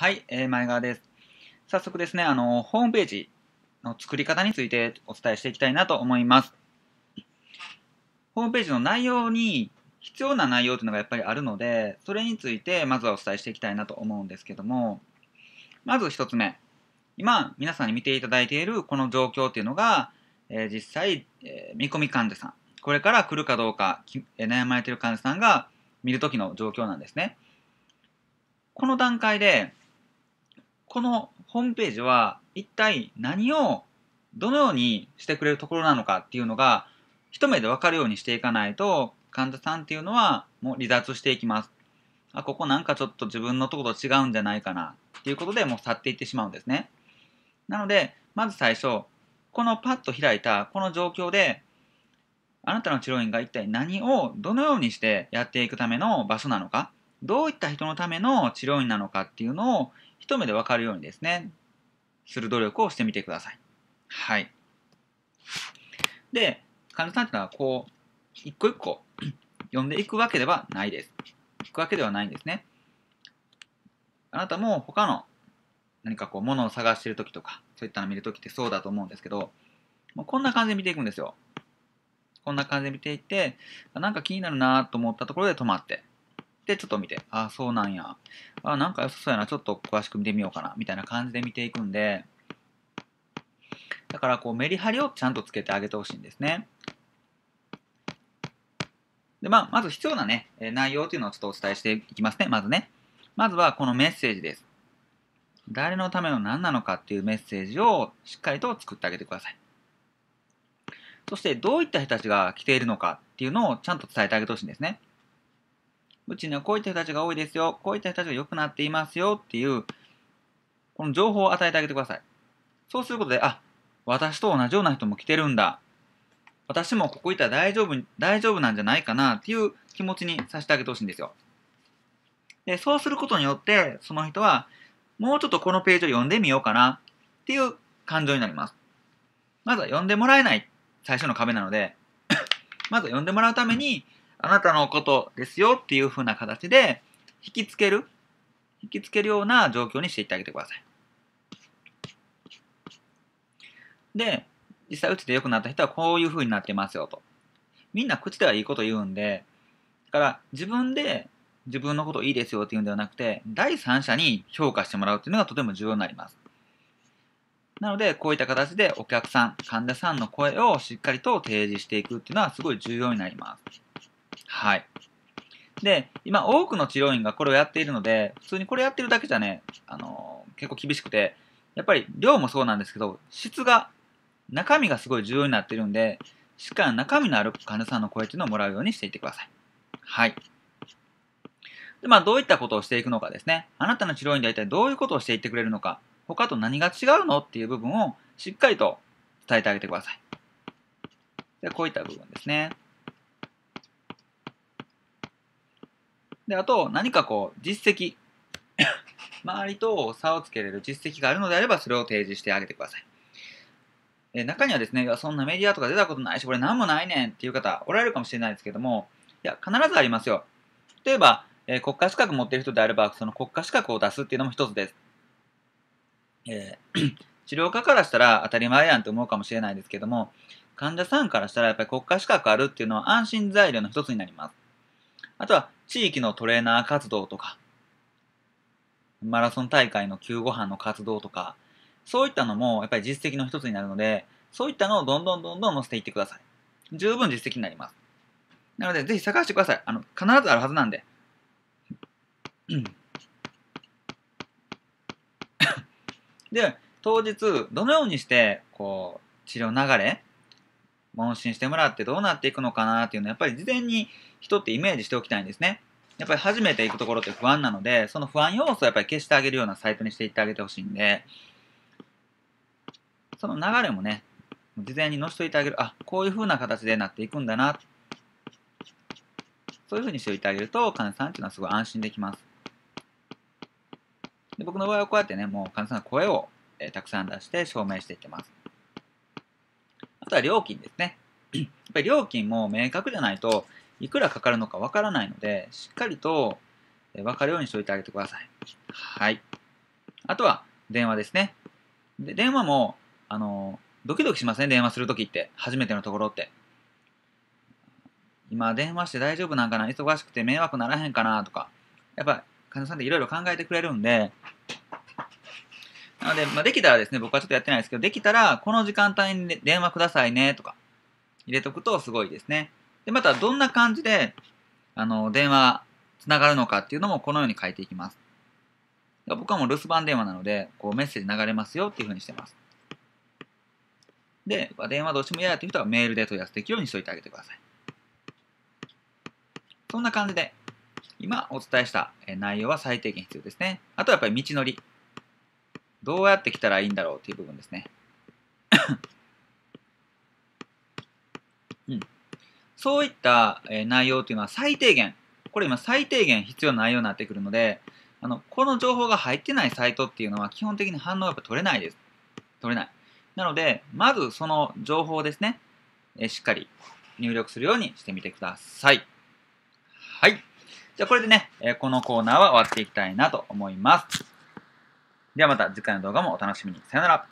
はい、えー、前川です。早速ですね、あの、ホームページの作り方についてお伝えしていきたいなと思います。ホームページの内容に必要な内容というのがやっぱりあるので、それについてまずはお伝えしていきたいなと思うんですけども、まず1つ目。今、皆さんに見ていただいているこの状況っていうのが、えー、実際、えー、見込み患者さん、これから来るかどうか、えー、悩まれている患者さんが見るときの状況なんですね。この段階でこのホームページは一体何をどのようにしてくれるところなのかっていうのが一目でわかるようにしていかないと患者さんっていうのはもう離脱していきます。あ、ここなんかちょっと自分のとこと違うんじゃないかなっていうことでもう去っていってしまうんですね。なので、まず最初、このパッと開いたこの状況であなたの治療院が一体何をどのようにしてやっていくための場所なのかどういった人のための治療院なのかっていうのを一目で分かるようにですねする努力をしてみてください。はい。で患者さんっていうのはこう一個一個読 んでいくわけではないです。いくわけではないんですね。あなたも他の何かこう物を探してる時とかそういったのを見る時ってそうだと思うんですけどこんな感じで見ていくんですよ。こんな感じで見ていってなんか気になるなと思ったところで止まってで、ちょっと見て、あ、そうなんや。あ、なんか良さそうやな。ちょっと詳しく見てみようかな。みたいな感じで見ていくんで、だからこうメリハリをちゃんとつけてあげてほしいんですね。で、まあ、まず必要なね、内容というのをちょっとお伝えしていきますね。まずね。まずはこのメッセージです。誰のための何なのかっていうメッセージをしっかりと作ってあげてください。そしてどういった人たちが来ているのかっていうのをちゃんと伝えてあげてほしいんですね。うちにはこういった人たちが多いですよ。こういった人たちが良くなっていますよっていう、この情報を与えてあげてください。そうすることで、あ、私と同じような人も来てるんだ。私もここいたら大丈夫、大丈夫なんじゃないかなっていう気持ちにさせてあげてほしいんですよ。で、そうすることによって、その人は、もうちょっとこのページを読んでみようかなっていう感情になります。まずは読んでもらえない最初の壁なので、まずは読んでもらうために、あなたのことですよっていう風な形で引きつける、引きつけるような状況にしていってあげてください。で、実際うちで良くなった人はこういう風になってますよと。みんな口ではいいこと言うんで、だから自分で自分のこといいですよって言うんではなくて、第三者に評価してもらうっていうのがとても重要になります。なので、こういった形でお客さん、患者さんの声をしっかりと提示していくっていうのはすごい重要になります。はい。で、今、多くの治療院がこれをやっているので、普通にこれやってるだけじゃね、あのー、結構厳しくて、やっぱり量もそうなんですけど、質が、中身がすごい重要になってるんで、しっかり中身のある患者さんの声っていうのをもらうようにしていってください。はい。で、まあ、どういったことをしていくのかですね。あなたの治療院で一体どういうことをしていってくれるのか、他と何が違うのっていう部分をしっかりと伝えてあげてください。でこういった部分ですね。で、あと、何かこう、実績。周りと差をつけれる実績があるのであれば、それを提示してあげてください。え中にはですね、そんなメディアとか出たことないし、これ何もないねんっていう方、おられるかもしれないですけども、いや、必ずありますよ。例えば、えー、国家資格持ってる人であれば、その国家資格を出すっていうのも一つです。えー、治療家からしたら当たり前やんって思うかもしれないですけども、患者さんからしたらやっぱり国家資格あるっていうのは安心材料の一つになります。あとは地域のトレーナー活動とか、マラソン大会の救護班の活動とか、そういったのもやっぱり実績の一つになるので、そういったのをどんどんどんどん載せていってください。十分実績になります。なので、ぜひ探してください。あの、必ずあるはずなんで。で、当日、どのようにして、こう、治療流れ問診してもらってどうなっていくのかなっていうのはやっぱり事前に人ってイメージしておきたいんですね。やっぱり初めて行くところって不安なので、その不安要素をやっぱり消してあげるようなサイトにしていってあげてほしいんで、その流れもね、事前に載せといてあげる。あ、こういう風な形でなっていくんだな。そういう風にしておいてあげると、患者さんっていうのはすごい安心できます。で僕の場合はこうやってね、もう患者さんの声を、えー、たくさん出して証明していってます。とは料金ですね。やっぱり料金も明確じゃないといくらかかるのかわからないので、しっかりとわかるようにしておいてあげてください。はい。あとは電話ですね。で電話も、あの、ドキドキしません、ね、電話するときって。初めてのところって。今電話して大丈夫なんかな忙しくて迷惑ならへんかなとか。やっぱ患者さんっていろいろ考えてくれるんで、なので、まあ、できたらですね、僕はちょっとやってないですけど、できたら、この時間帯に電話くださいね、とか、入れとくとすごいですね。で、また、どんな感じで、あの、電話、つながるのかっていうのも、このように書いていきます。僕はもう留守番電話なので、こう、メッセージ流れますよっていうふうにしてます。で、電話どうしても嫌だという人はメールで問い合わせできるようにしといてあげてください。そんな感じで、今お伝えした内容は最低限必要ですね。あとはやっぱり道のり。どうやって来たらいいんだろうっていう部分ですね。うん、そういった内容というのは最低限、これ今最低限必要な内容になってくるので、あのこの情報が入ってないサイトっていうのは基本的に反応がやっぱ取れないです。取れない。なので、まずその情報ですね、えしっかり入力するようにしてみてください。はい。じゃあこれでね、えこのコーナーは終わっていきたいなと思います。ではまた次回の動画もお楽しみに。さよなら。